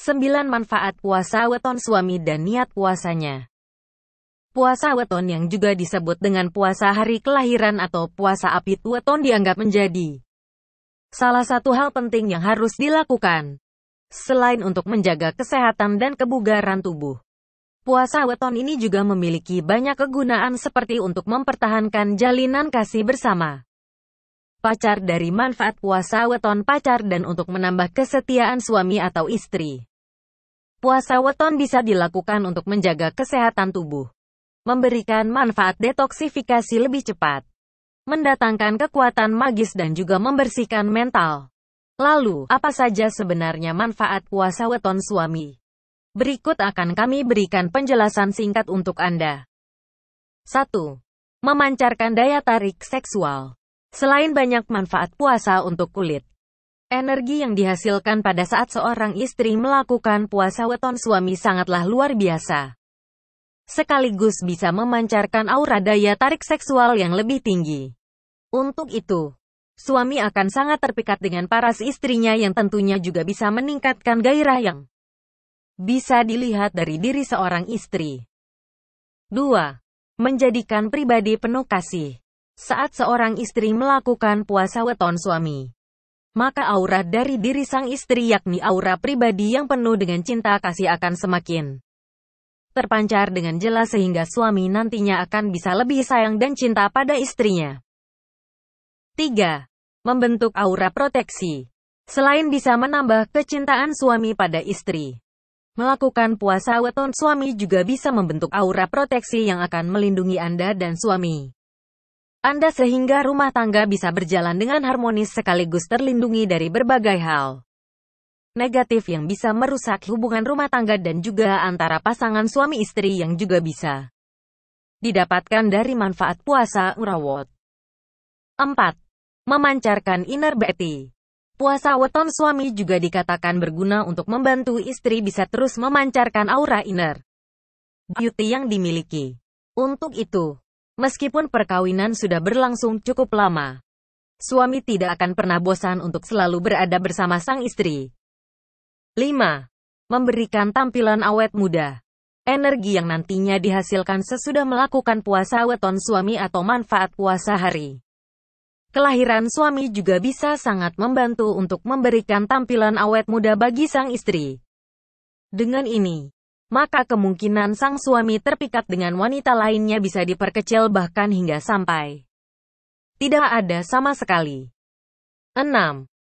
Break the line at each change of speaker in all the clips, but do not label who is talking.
9 Manfaat puasa weton suami dan niat puasanya. Puasa weton yang juga disebut dengan puasa hari kelahiran atau puasa apit weton dianggap menjadi salah satu hal penting yang harus dilakukan. Selain untuk menjaga kesehatan dan kebugaran tubuh, puasa weton ini juga memiliki banyak kegunaan seperti untuk mempertahankan jalinan kasih bersama pacar dari manfaat puasa weton pacar dan untuk menambah kesetiaan suami atau istri. Puasa weton bisa dilakukan untuk menjaga kesehatan tubuh, memberikan manfaat detoksifikasi lebih cepat, mendatangkan kekuatan magis dan juga membersihkan mental. Lalu, apa saja sebenarnya manfaat puasa weton suami? Berikut akan kami berikan penjelasan singkat untuk Anda. 1. Memancarkan daya tarik seksual. Selain banyak manfaat puasa untuk kulit, Energi yang dihasilkan pada saat seorang istri melakukan puasa weton suami sangatlah luar biasa. Sekaligus bisa memancarkan aura daya tarik seksual yang lebih tinggi. Untuk itu, suami akan sangat terpikat dengan paras istrinya yang tentunya juga bisa meningkatkan gairah yang bisa dilihat dari diri seorang istri. 2. Menjadikan pribadi penuh kasih. Saat seorang istri melakukan puasa weton suami, maka aura dari diri sang istri yakni aura pribadi yang penuh dengan cinta kasih akan semakin terpancar dengan jelas sehingga suami nantinya akan bisa lebih sayang dan cinta pada istrinya. 3. Membentuk aura proteksi. Selain bisa menambah kecintaan suami pada istri, melakukan puasa weton suami juga bisa membentuk aura proteksi yang akan melindungi Anda dan suami. Anda sehingga rumah tangga bisa berjalan dengan harmonis sekaligus terlindungi dari berbagai hal negatif yang bisa merusak hubungan rumah tangga dan juga antara pasangan suami istri yang juga bisa didapatkan dari manfaat puasa Urawot. 4. Memancarkan inner beauty. Puasa weton suami juga dikatakan berguna untuk membantu istri bisa terus memancarkan aura inner beauty yang dimiliki. Untuk itu, Meskipun perkawinan sudah berlangsung cukup lama, suami tidak akan pernah bosan untuk selalu berada bersama sang istri. 5. Memberikan tampilan awet muda. Energi yang nantinya dihasilkan sesudah melakukan puasa weton suami atau manfaat puasa hari. Kelahiran suami juga bisa sangat membantu untuk memberikan tampilan awet muda bagi sang istri. Dengan ini, maka kemungkinan sang suami terpikat dengan wanita lainnya bisa diperkecil bahkan hingga sampai tidak ada sama sekali. 6.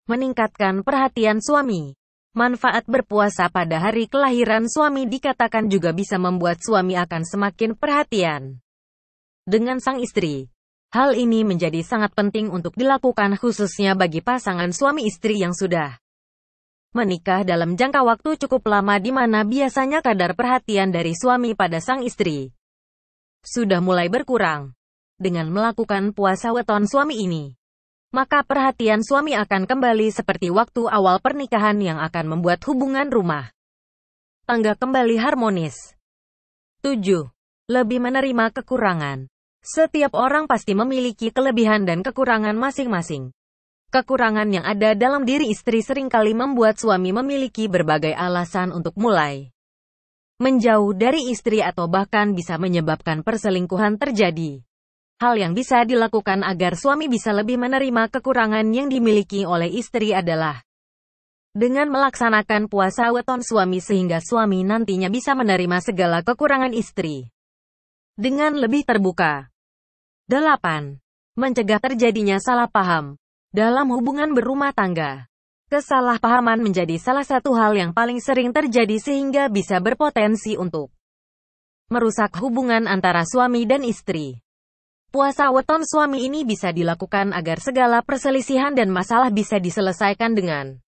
Meningkatkan perhatian suami. Manfaat berpuasa pada hari kelahiran suami dikatakan juga bisa membuat suami akan semakin perhatian dengan sang istri. Hal ini menjadi sangat penting untuk dilakukan khususnya bagi pasangan suami istri yang sudah Menikah dalam jangka waktu cukup lama di mana biasanya kadar perhatian dari suami pada sang istri sudah mulai berkurang. Dengan melakukan puasa weton suami ini, maka perhatian suami akan kembali seperti waktu awal pernikahan yang akan membuat hubungan rumah tangga kembali harmonis. 7. Lebih menerima kekurangan. Setiap orang pasti memiliki kelebihan dan kekurangan masing-masing. Kekurangan yang ada dalam diri istri seringkali membuat suami memiliki berbagai alasan untuk mulai menjauh dari istri atau bahkan bisa menyebabkan perselingkuhan terjadi. Hal yang bisa dilakukan agar suami bisa lebih menerima kekurangan yang dimiliki oleh istri adalah dengan melaksanakan puasa weton suami sehingga suami nantinya bisa menerima segala kekurangan istri. Dengan lebih terbuka. 8. Mencegah terjadinya salah paham. Dalam hubungan berumah tangga, kesalahpahaman menjadi salah satu hal yang paling sering terjadi sehingga bisa berpotensi untuk merusak hubungan antara suami dan istri. Puasa weton suami ini bisa dilakukan agar segala perselisihan dan masalah bisa diselesaikan dengan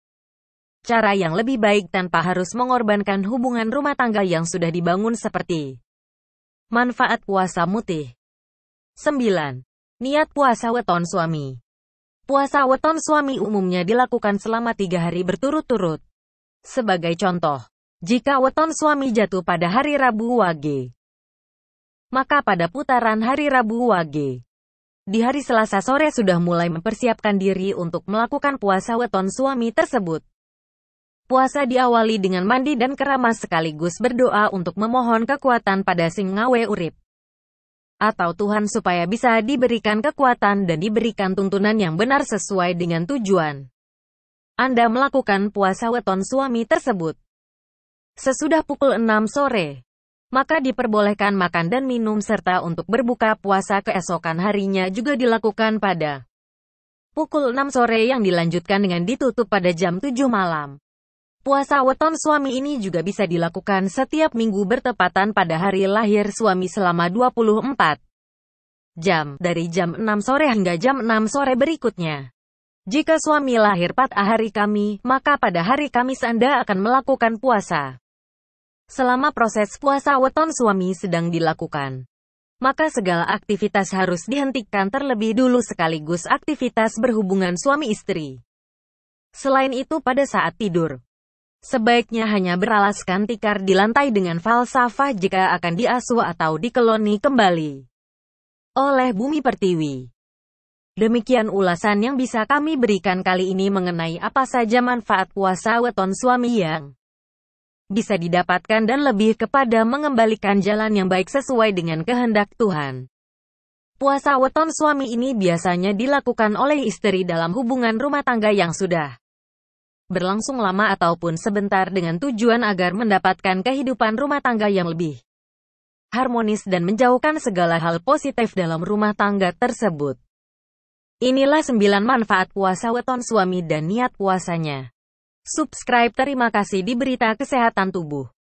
cara yang lebih baik tanpa harus mengorbankan hubungan rumah tangga yang sudah dibangun seperti Manfaat puasa mutih 9. Niat puasa weton suami Puasa weton suami umumnya dilakukan selama tiga hari berturut-turut. Sebagai contoh, jika weton suami jatuh pada hari Rabu Wage, maka pada putaran hari Rabu Wage, di hari Selasa sore sudah mulai mempersiapkan diri untuk melakukan puasa weton suami tersebut. Puasa diawali dengan mandi dan keramas sekaligus berdoa untuk memohon kekuatan pada sing ngawe urip atau Tuhan supaya bisa diberikan kekuatan dan diberikan tuntunan yang benar sesuai dengan tujuan. Anda melakukan puasa weton suami tersebut. Sesudah pukul 6 sore, maka diperbolehkan makan dan minum serta untuk berbuka puasa keesokan harinya juga dilakukan pada pukul 6 sore yang dilanjutkan dengan ditutup pada jam 7 malam. Puasa weton suami ini juga bisa dilakukan setiap minggu bertepatan pada hari lahir suami selama 24 jam, dari jam 6 sore hingga jam 6 sore berikutnya. Jika suami lahir pada hari kami, maka pada hari Kamis Anda akan melakukan puasa. Selama proses puasa weton suami sedang dilakukan, maka segala aktivitas harus dihentikan terlebih dulu sekaligus aktivitas berhubungan suami istri. Selain itu pada saat tidur, Sebaiknya hanya beralaskan tikar di lantai dengan falsafah jika akan diasuh atau dikeloni kembali oleh bumi pertiwi. Demikian ulasan yang bisa kami berikan kali ini mengenai apa saja manfaat puasa weton suami yang bisa didapatkan dan lebih kepada mengembalikan jalan yang baik sesuai dengan kehendak Tuhan. Puasa weton suami ini biasanya dilakukan oleh istri dalam hubungan rumah tangga yang sudah berlangsung lama ataupun sebentar dengan tujuan agar mendapatkan kehidupan rumah tangga yang lebih harmonis dan menjauhkan segala hal positif dalam rumah tangga tersebut. Inilah 9 manfaat puasa weton suami dan niat puasanya. Subscribe terima kasih di berita kesehatan tubuh.